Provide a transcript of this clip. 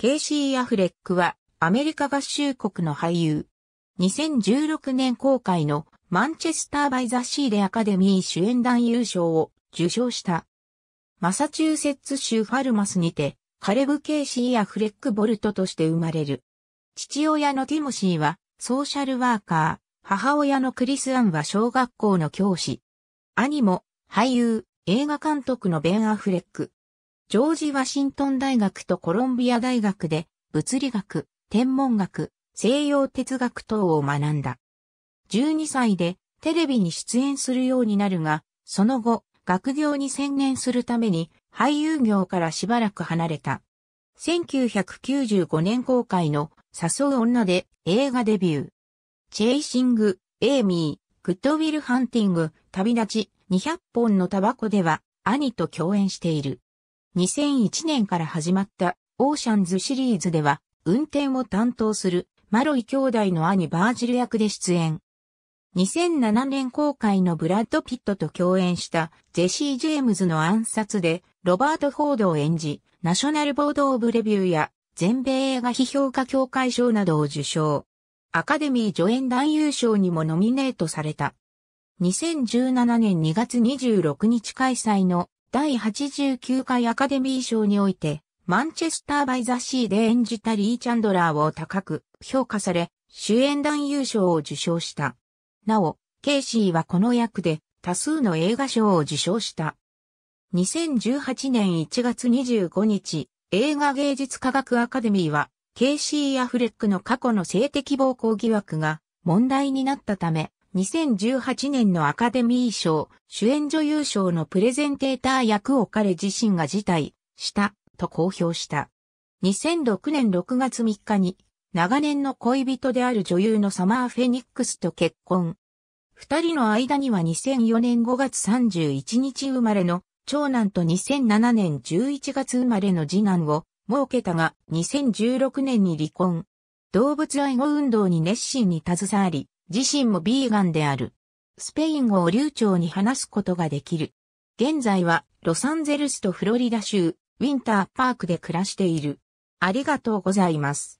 ケイシー・アフレックはアメリカ合衆国の俳優。2016年公開のマンチェスター・バイ・ザ・シーでアカデミー主演男優賞を受賞した。マサチューセッツ州ファルマスにてカレブ・ケイシー・アフレック・ボルトとして生まれる。父親のティモシーはソーシャルワーカー、母親のクリス・アンは小学校の教師。兄も俳優、映画監督のベン・アフレック。ジョージ・ワシントン大学とコロンビア大学で物理学、天文学、西洋哲学等を学んだ。12歳でテレビに出演するようになるが、その後、学業に専念するために俳優業からしばらく離れた。1995年公開の誘う女で映画デビュー。チェイシング、エイミー、グッドウィルハンティング、旅立ち、200本のタバコでは兄と共演している。2001年から始まったオーシャンズシリーズでは、運転を担当するマロイ兄弟の兄バージル役で出演。2007年公開のブラッド・ピットと共演したジェシー・ジェームズの暗殺でロバート・フォードを演じ、ナショナルボード・オブ・レビューや全米映画批評家協会賞などを受賞。アカデミー助演男優賞にもノミネートされた。2017年2月26日開催の第89回アカデミー賞において、マンチェスター・バイ・ザ・シーで演じたリー・チャンドラーを高く評価され、主演男優賞を受賞した。なお、ケイシーはこの役で多数の映画賞を受賞した。2018年1月25日、映画芸術科学アカデミーは、ケイシー・アフレックの過去の性的暴行疑惑が問題になったため、2018年のアカデミー賞、主演女優賞のプレゼンテーター役を彼自身が辞退したと公表した。2006年6月3日に長年の恋人である女優のサマー・フェニックスと結婚。二人の間には2004年5月31日生まれの長男と2007年11月生まれの次男を設けたが2016年に離婚。動物愛護運動に熱心に携わり、自身もビーガンである。スペイン語を流暢に話すことができる。現在はロサンゼルスとフロリダ州、ウィンターパークで暮らしている。ありがとうございます。